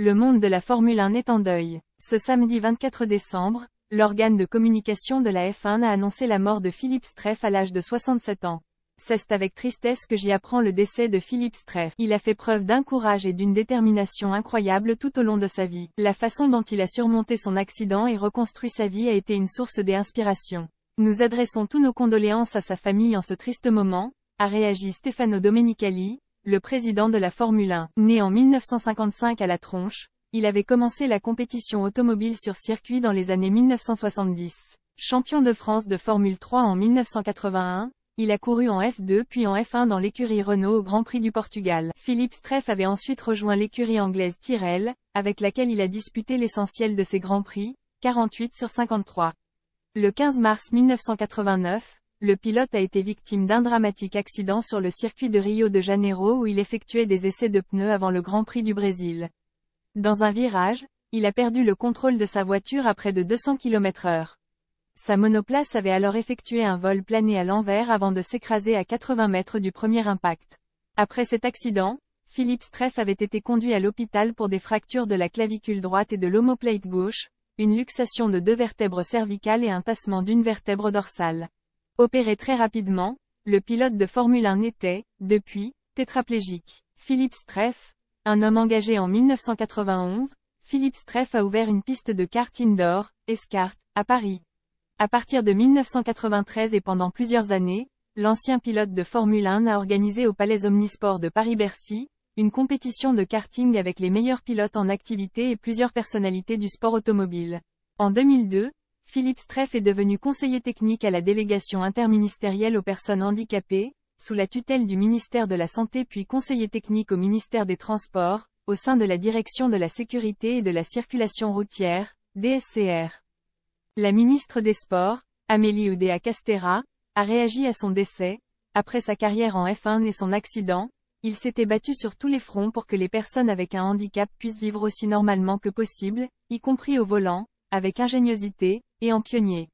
Le monde de la Formule 1 est en deuil. Ce samedi 24 décembre, l'organe de communication de la F1 a annoncé la mort de Philippe Streff à l'âge de 67 ans. C'est avec tristesse que j'y apprends le décès de Philippe Streff. Il a fait preuve d'un courage et d'une détermination incroyables tout au long de sa vie. La façon dont il a surmonté son accident et reconstruit sa vie a été une source d'inspiration. Nous adressons tous nos condoléances à sa famille en ce triste moment, a réagi Stefano Domenicali, le président de la Formule 1. Né en 1955 à La Tronche, il avait commencé la compétition automobile sur circuit dans les années 1970. Champion de France de Formule 3 en 1981, il a couru en F2 puis en F1 dans l'écurie Renault au Grand Prix du Portugal. Philippe Streff avait ensuite rejoint l'écurie anglaise Tyrrell, avec laquelle il a disputé l'essentiel de ses Grands Prix, 48 sur 53. Le 15 mars 1989, le pilote a été victime d'un dramatique accident sur le circuit de Rio de Janeiro où il effectuait des essais de pneus avant le Grand Prix du Brésil. Dans un virage, il a perdu le contrôle de sa voiture à près de 200 km/h. Sa monoplace avait alors effectué un vol plané à l'envers avant de s'écraser à 80 mètres du premier impact. Après cet accident, Philippe Streff avait été conduit à l'hôpital pour des fractures de la clavicule droite et de l'homoplate gauche, une luxation de deux vertèbres cervicales et un tassement d'une vertèbre dorsale. Opéré très rapidement, le pilote de Formule 1 était, depuis, tétraplégique. Philippe Streff, un homme engagé en 1991, Philippe Streff a ouvert une piste de karting d'or, escarte, à Paris. À partir de 1993 et pendant plusieurs années, l'ancien pilote de Formule 1 a organisé au Palais Omnisport de Paris-Bercy, une compétition de karting avec les meilleurs pilotes en activité et plusieurs personnalités du sport automobile. En 2002, Philippe Streff est devenu conseiller technique à la délégation interministérielle aux personnes handicapées, sous la tutelle du ministère de la Santé puis conseiller technique au ministère des Transports, au sein de la Direction de la Sécurité et de la Circulation routière, DSCR. La ministre des Sports, Amélie Oudéa Castera, a réagi à son décès. Après sa carrière en F1 et son accident, il s'était battu sur tous les fronts pour que les personnes avec un handicap puissent vivre aussi normalement que possible, y compris au volant, avec ingéniosité, et en pionnier.